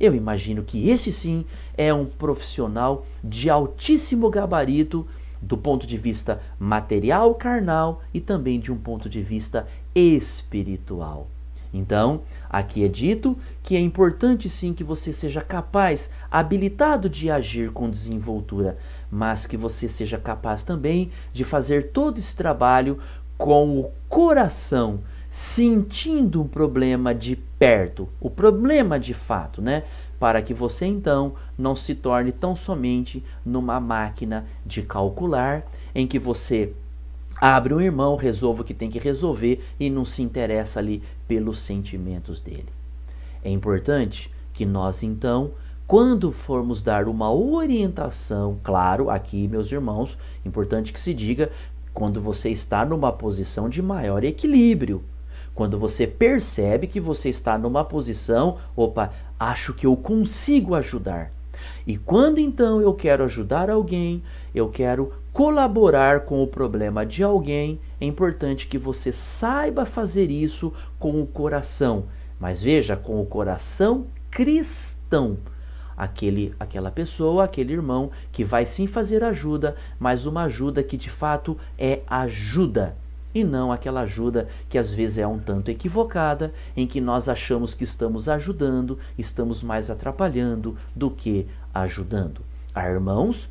eu imagino que esse sim é um profissional de altíssimo gabarito do ponto de vista material, carnal e também de um ponto de vista espiritual. Então, aqui é dito que é importante sim que você seja capaz, habilitado de agir com desenvoltura, mas que você seja capaz também de fazer todo esse trabalho com o coração sentindo o problema de perto, o problema de fato, né? Para que você então não se torne tão somente numa máquina de calcular em que você abre um irmão, resolve o que tem que resolver e não se interessa ali pelos sentimentos dele. É importante que nós então quando formos dar uma orientação, claro, aqui, meus irmãos, importante que se diga, quando você está numa posição de maior equilíbrio, quando você percebe que você está numa posição, opa, acho que eu consigo ajudar. E quando então eu quero ajudar alguém, eu quero colaborar com o problema de alguém, é importante que você saiba fazer isso com o coração. Mas veja, com o coração cristão. Aquele, aquela pessoa, aquele irmão que vai sim fazer ajuda, mas uma ajuda que de fato é ajuda e não aquela ajuda que às vezes é um tanto equivocada, em que nós achamos que estamos ajudando, estamos mais atrapalhando do que ajudando. Há irmãos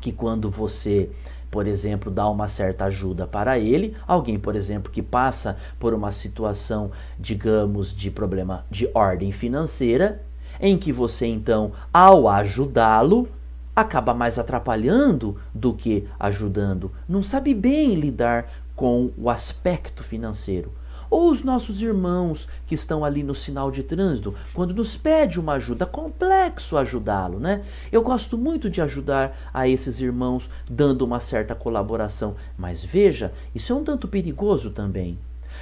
que quando você por exemplo, dá uma certa ajuda para ele, alguém, por exemplo, que passa por uma situação, digamos, de problema de ordem financeira, em que você então, ao ajudá-lo, acaba mais atrapalhando do que ajudando. Não sabe bem lidar com o aspecto financeiro. Ou os nossos irmãos que estão ali no sinal de trânsito, quando nos pede uma ajuda, complexo ajudá-lo, né? Eu gosto muito de ajudar a esses irmãos dando uma certa colaboração, mas veja, isso é um tanto perigoso também.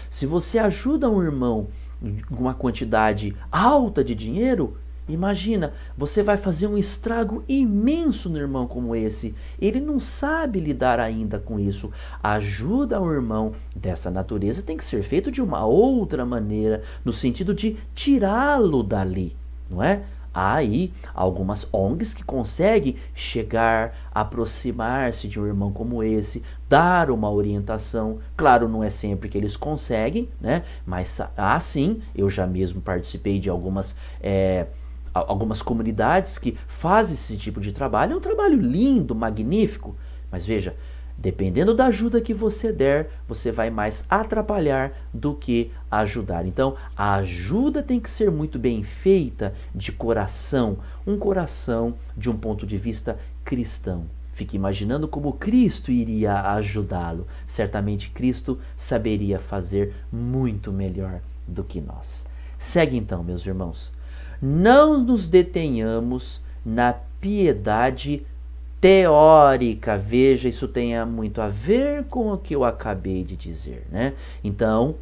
Se você ajuda um irmão com uma quantidade alta de dinheiro, Imagina, você vai fazer um estrago imenso no irmão como esse. Ele não sabe lidar ainda com isso. Ajuda o irmão dessa natureza tem que ser feito de uma outra maneira, no sentido de tirá-lo dali, não é? Há aí algumas ONGs que conseguem chegar, aproximar-se de um irmão como esse, dar uma orientação. Claro, não é sempre que eles conseguem, né? Mas há ah, sim, eu já mesmo participei de algumas. É, algumas comunidades que fazem esse tipo de trabalho. É um trabalho lindo, magnífico, mas veja, dependendo da ajuda que você der, você vai mais atrapalhar do que ajudar. Então, a ajuda tem que ser muito bem feita de coração, um coração de um ponto de vista cristão. Fique imaginando como Cristo iria ajudá-lo. Certamente Cristo saberia fazer muito melhor do que nós. Segue então, meus irmãos não nos detenhamos na piedade teórica. Veja, isso tem muito a ver com o que eu acabei de dizer, né? Então,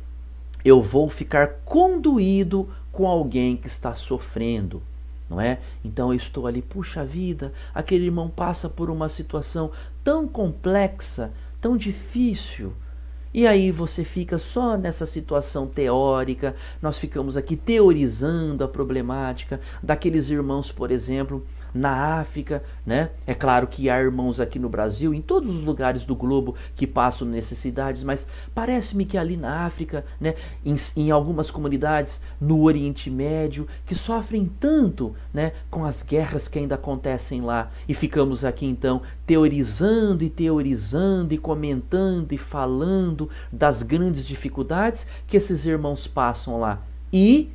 eu vou ficar conduído com alguém que está sofrendo, não é? Então eu estou ali, puxa vida, aquele irmão passa por uma situação tão complexa, tão difícil, e aí você fica só nessa situação teórica, nós ficamos aqui teorizando a problemática daqueles irmãos, por exemplo, na África, né? É claro que há irmãos aqui no Brasil, em todos os lugares do globo que passam necessidades, mas parece-me que ali na África, né, em, em, algumas comunidades no Oriente Médio, que sofrem tanto, né, com as guerras que ainda acontecem lá, e ficamos aqui então teorizando e teorizando e comentando e falando das grandes dificuldades que esses irmãos passam lá. E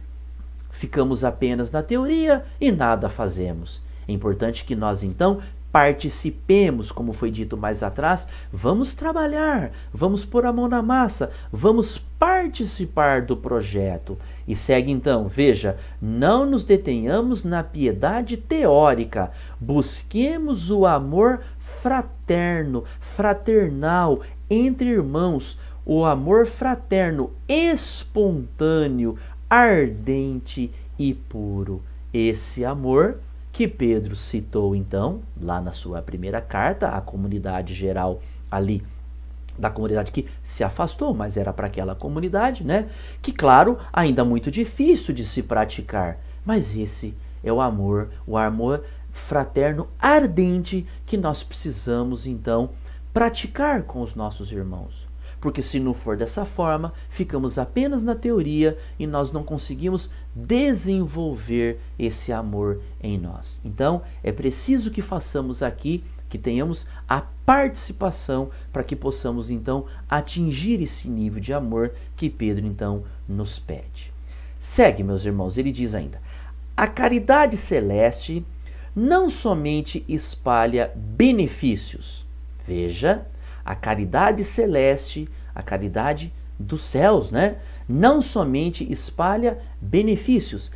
ficamos apenas na teoria e nada fazemos. É importante que nós então participemos, como foi dito mais atrás, vamos trabalhar, vamos pôr a mão na massa, vamos participar do projeto. E segue então, veja, não nos detenhamos na piedade teórica, busquemos o amor fraterno, fraternal, entre irmãos, o amor fraterno, espontâneo, ardente e puro. Esse amor que Pedro citou então, lá na sua primeira carta, à comunidade geral ali da comunidade que se afastou, mas era para aquela comunidade, né? Que claro, ainda muito difícil de se praticar, mas esse é o amor, o amor fraterno ardente que nós precisamos então praticar com os nossos irmãos porque se não for dessa forma, ficamos apenas na teoria e nós não conseguimos desenvolver esse amor em nós. Então, é preciso que façamos aqui, que tenhamos a participação para que possamos então atingir esse nível de amor que Pedro então nos pede. Segue, meus irmãos, ele diz ainda: a caridade celeste não somente espalha benefícios, veja, a caridade celeste, a caridade dos céus, né? Não somente espalha benefícios,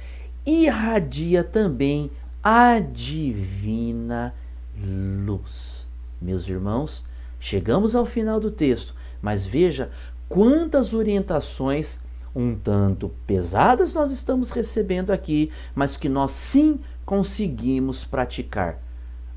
irradia também a divina luz. Meus irmãos, chegamos ao final do texto, mas veja quantas orientações um tanto pesadas nós estamos recebendo aqui, mas que nós sim conseguimos praticar.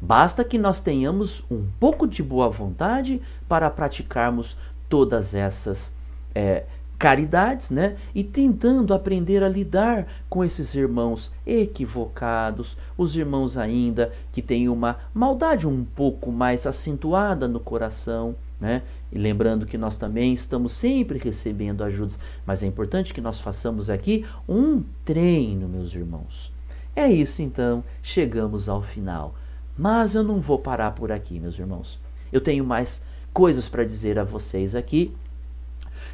Basta que nós tenhamos um pouco de boa vontade para praticarmos todas essas é, caridades, né? E tentando aprender a lidar com esses irmãos equivocados, os irmãos ainda que têm uma maldade um pouco mais acentuada no coração, né? E lembrando que nós também estamos sempre recebendo ajudas, mas é importante que nós façamos aqui um treino, meus irmãos. É isso então, chegamos ao final. Mas eu não vou parar por aqui, meus irmãos. Eu tenho mais coisas para dizer a vocês aqui.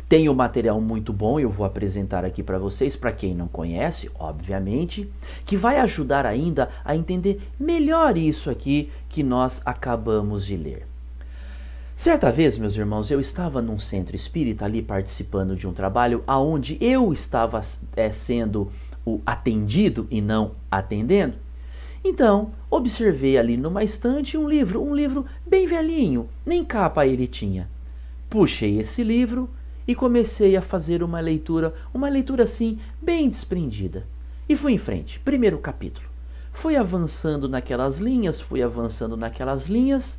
Tenho material muito bom, eu vou apresentar aqui para vocês, para quem não conhece, obviamente, que vai ajudar ainda a entender melhor isso aqui que nós acabamos de ler. Certa vez, meus irmãos, eu estava num centro espírita ali participando de um trabalho aonde eu estava é, sendo o atendido e não atendendo. Então, observei ali numa estante um livro, um livro bem velhinho, nem capa ele tinha. Puxei esse livro e comecei a fazer uma leitura, uma leitura assim, bem desprendida. E fui em frente, primeiro capítulo. Fui avançando naquelas linhas, fui avançando naquelas linhas,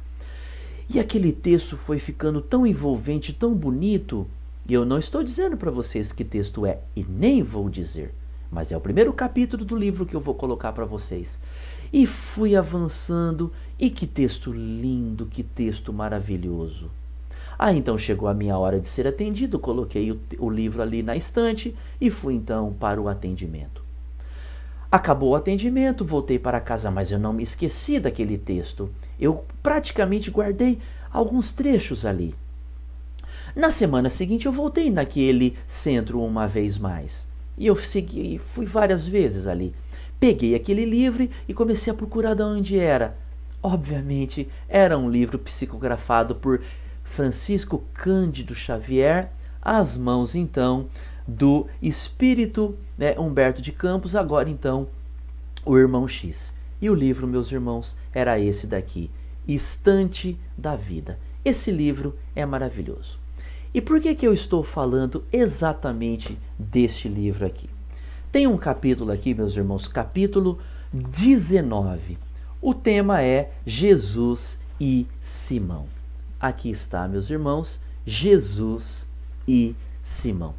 e aquele texto foi ficando tão envolvente, tão bonito. E eu não estou dizendo para vocês que texto é, e nem vou dizer mas é o primeiro capítulo do livro que eu vou colocar para vocês. E fui avançando, e que texto lindo, que texto maravilhoso. Ah, então chegou a minha hora de ser atendido, coloquei o, o livro ali na estante e fui então para o atendimento. Acabou o atendimento, voltei para casa, mas eu não me esqueci daquele texto. Eu praticamente guardei alguns trechos ali. Na semana seguinte eu voltei naquele centro uma vez mais. E eu segui, fui várias vezes ali. Peguei aquele livro e comecei a procurar de onde era. Obviamente, era um livro psicografado por Francisco Cândido Xavier, às mãos então do espírito né, Humberto de Campos, agora então o irmão X. E o livro, meus irmãos, era esse daqui, Estante da Vida. Esse livro é maravilhoso. E por que, que eu estou falando exatamente deste livro aqui? Tem um capítulo aqui, meus irmãos, capítulo 19. O tema é Jesus e Simão. Aqui está, meus irmãos, Jesus e Simão.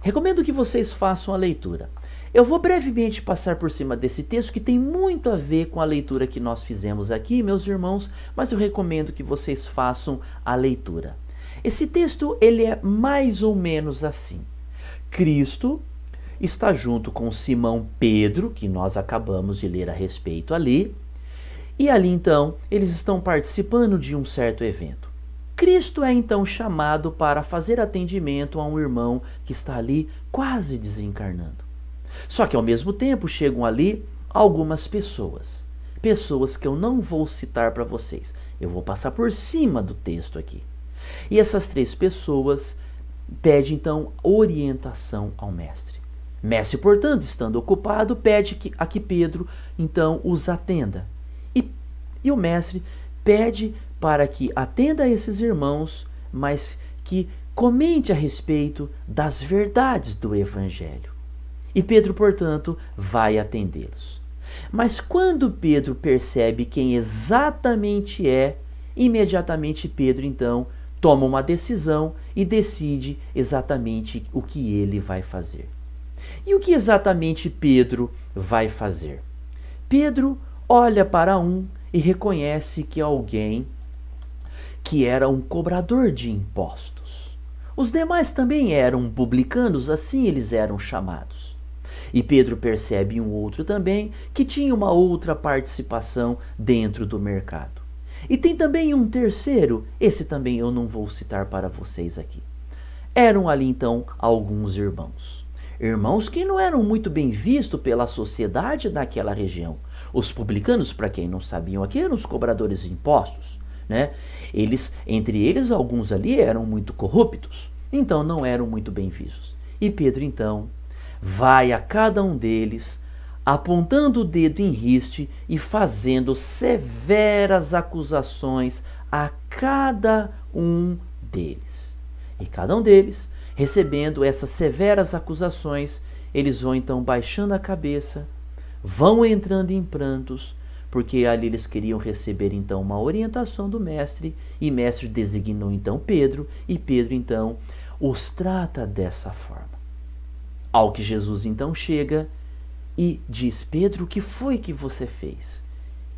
Recomendo que vocês façam a leitura. Eu vou brevemente passar por cima desse texto que tem muito a ver com a leitura que nós fizemos aqui, meus irmãos, mas eu recomendo que vocês façam a leitura. Esse texto ele é mais ou menos assim. Cristo está junto com Simão Pedro, que nós acabamos de ler a respeito ali, e ali então eles estão participando de um certo evento. Cristo é então chamado para fazer atendimento a um irmão que está ali quase desencarnando. Só que ao mesmo tempo chegam ali algumas pessoas. Pessoas que eu não vou citar para vocês. Eu vou passar por cima do texto aqui. E essas três pessoas pedem então orientação ao mestre. Mestre, portanto, estando ocupado, pede que, a que Pedro então os atenda. E, e o mestre pede para que atenda a esses irmãos, mas que comente a respeito das verdades do Evangelho. E Pedro, portanto, vai atendê-los. Mas quando Pedro percebe quem exatamente é, imediatamente Pedro então toma uma decisão e decide exatamente o que ele vai fazer. E o que exatamente Pedro vai fazer? Pedro olha para um e reconhece que é alguém que era um cobrador de impostos. Os demais também eram publicanos, assim eles eram chamados. E Pedro percebe um outro também que tinha uma outra participação dentro do mercado. E tem também um terceiro, esse também eu não vou citar para vocês aqui. Eram ali então alguns irmãos irmãos que não eram muito bem vistos pela sociedade daquela região. Os publicanos, para quem não sabiam aqui, eram os cobradores de impostos. Né? Eles, entre eles, alguns ali eram muito corruptos, então não eram muito bem vistos. E Pedro, então, vai a cada um deles, apontando o dedo em riste e fazendo severas acusações a cada um deles. E cada um deles recebendo essas severas acusações, eles vão então baixando a cabeça, vão entrando em prantos, porque ali eles queriam receber então uma orientação do mestre, e mestre designou então Pedro, e Pedro então os trata dessa forma. Ao que Jesus então chega e diz: Pedro, o que foi que você fez?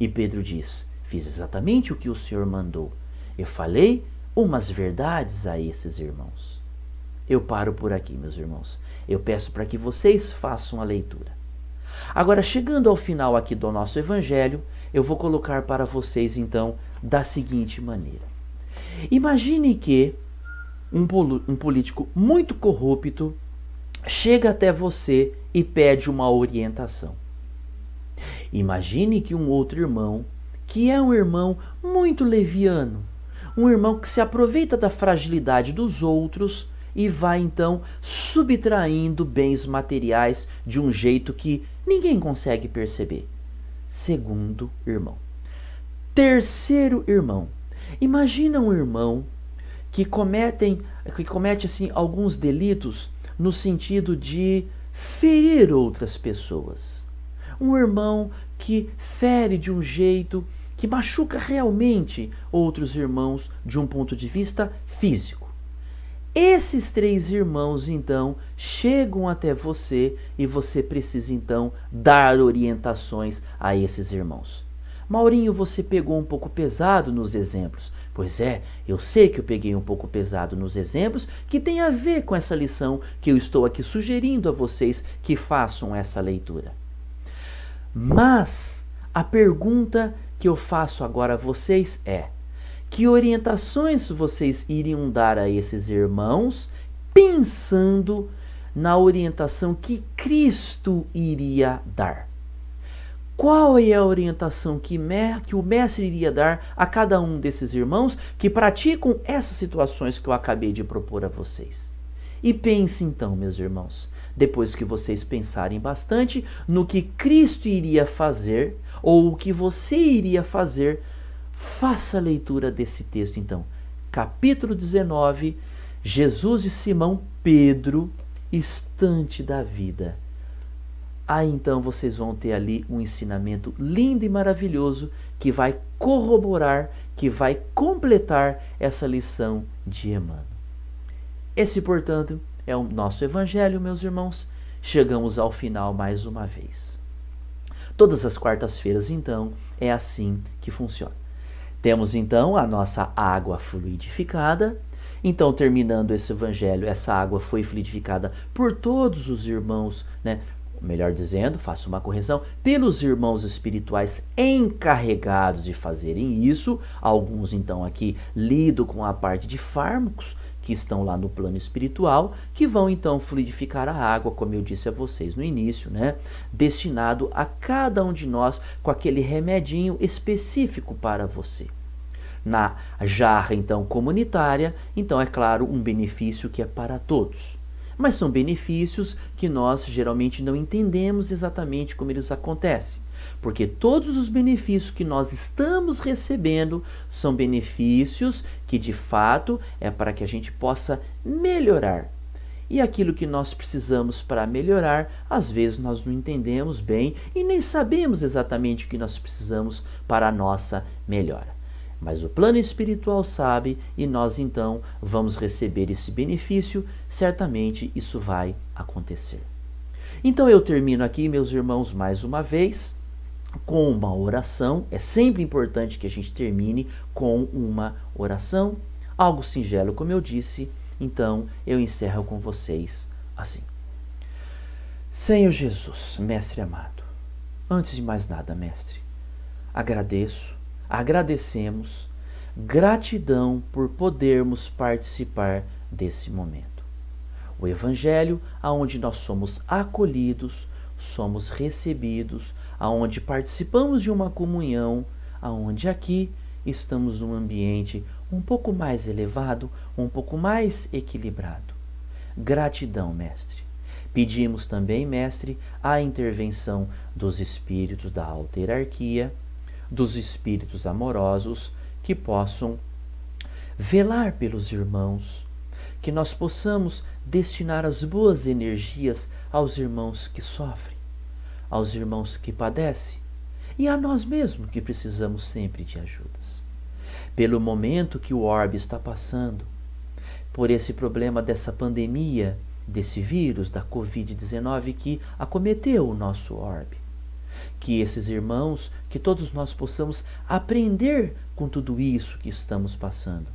E Pedro diz: Fiz exatamente o que o Senhor mandou. Eu falei umas verdades a esses irmãos. Eu paro por aqui, meus irmãos. Eu peço para que vocês façam a leitura. Agora, chegando ao final aqui do nosso evangelho, eu vou colocar para vocês então da seguinte maneira: Imagine que um, um político muito corrupto chega até você e pede uma orientação. Imagine que um outro irmão, que é um irmão muito leviano, um irmão que se aproveita da fragilidade dos outros, e vai então subtraindo bens materiais de um jeito que ninguém consegue perceber. Segundo irmão. Terceiro irmão. Imagina um irmão que que comete assim alguns delitos no sentido de ferir outras pessoas. Um irmão que fere de um jeito que machuca realmente outros irmãos de um ponto de vista físico. Esses três irmãos então chegam até você e você precisa então dar orientações a esses irmãos. Maurinho, você pegou um pouco pesado nos exemplos. Pois é, eu sei que eu peguei um pouco pesado nos exemplos que tem a ver com essa lição que eu estou aqui sugerindo a vocês que façam essa leitura. Mas a pergunta que eu faço agora a vocês é: que orientações vocês iriam dar a esses irmãos, pensando na orientação que Cristo iria dar? Qual é a orientação que, que o mestre iria dar a cada um desses irmãos que praticam essas situações que eu acabei de propor a vocês? E pense então, meus irmãos, depois que vocês pensarem bastante no que Cristo iria fazer ou o que você iria fazer Faça a leitura desse texto então. Capítulo 19, Jesus e Simão Pedro, estante da vida. Aí então vocês vão ter ali um ensinamento lindo e maravilhoso que vai corroborar, que vai completar essa lição de Emmanuel. Esse, portanto, é o nosso evangelho, meus irmãos. Chegamos ao final mais uma vez. Todas as quartas-feiras, então, é assim que funciona. Temos então a nossa água fluidificada. Então, terminando esse evangelho, essa água foi fluidificada por todos os irmãos, né? melhor dizendo, faço uma correção, pelos irmãos espirituais encarregados de fazerem isso, alguns então aqui lido com a parte de fármacos, que estão lá no plano espiritual, que vão então fluidificar a água, como eu disse a vocês no início, né? Destinado a cada um de nós com aquele remedinho específico para você. Na jarra então comunitária, então é claro, um benefício que é para todos mas são benefícios que nós geralmente não entendemos exatamente como eles acontecem porque todos os benefícios que nós estamos recebendo são benefícios que de fato é para que a gente possa melhorar. E aquilo que nós precisamos para melhorar, às vezes nós não entendemos bem e nem sabemos exatamente o que nós precisamos para a nossa melhora. Mas o plano espiritual sabe e nós então vamos receber esse benefício, certamente isso vai acontecer. Então eu termino aqui, meus irmãos, mais uma vez, com uma oração. É sempre importante que a gente termine com uma oração. Algo singelo, como eu disse. Então eu encerro com vocês assim. Senhor Jesus, mestre amado, antes de mais nada, mestre, agradeço, agradecemos, gratidão por podermos participar desse momento. O evangelho aonde nós somos acolhidos, somos recebidos, aonde participamos de uma comunhão, aonde aqui estamos num ambiente um pouco mais elevado, um pouco mais equilibrado. Gratidão, mestre. Pedimos também, mestre, a intervenção dos espíritos da alta hierarquia, dos espíritos amorosos que possam velar pelos irmãos, que nós possamos destinar as boas energias aos irmãos que sofrem aos irmãos que padecem e a nós mesmos que precisamos sempre de ajudas. Pelo momento que o orbe está passando, por esse problema dessa pandemia, desse vírus da Covid-19 que acometeu o nosso orbe. Que esses irmãos, que todos nós possamos aprender com tudo isso que estamos passando.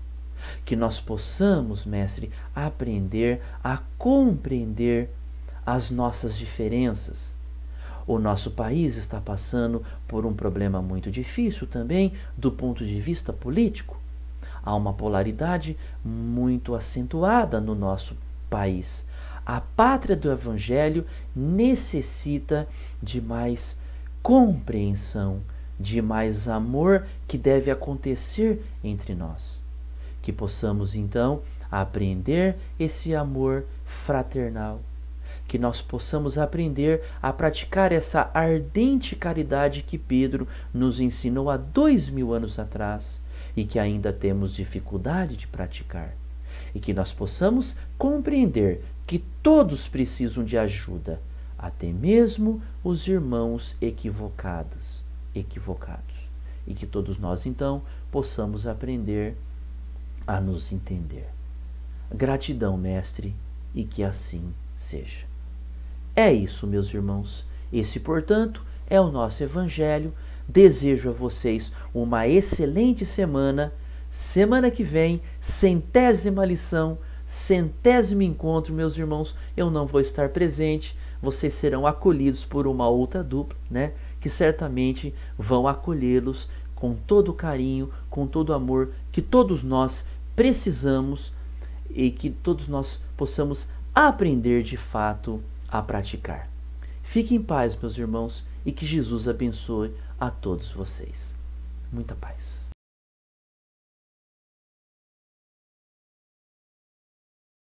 Que nós possamos, Mestre, aprender a compreender as nossas diferenças o nosso país está passando por um problema muito difícil também do ponto de vista político. Há uma polaridade muito acentuada no nosso país. A pátria do Evangelho necessita de mais compreensão, de mais amor que deve acontecer entre nós. Que possamos então aprender esse amor fraternal, que nós possamos aprender a praticar essa ardente caridade que Pedro nos ensinou há dois mil anos atrás e que ainda temos dificuldade de praticar, e que nós possamos compreender que todos precisam de ajuda, até mesmo os irmãos equivocados, equivocados, e que todos nós então possamos aprender a nos entender. Gratidão, mestre, e que assim seja. É isso, meus irmãos. Esse, portanto, é o nosso Evangelho. Desejo a vocês uma excelente semana. Semana que vem, centésima lição, centésimo encontro, meus irmãos. Eu não vou estar presente. Vocês serão acolhidos por uma outra dupla, né? Que certamente vão acolhê-los com todo o carinho, com todo o amor que todos nós precisamos e que todos nós possamos aprender de fato a praticar. Fiquem em paz, meus irmãos, e que Jesus abençoe a todos vocês. Muita paz.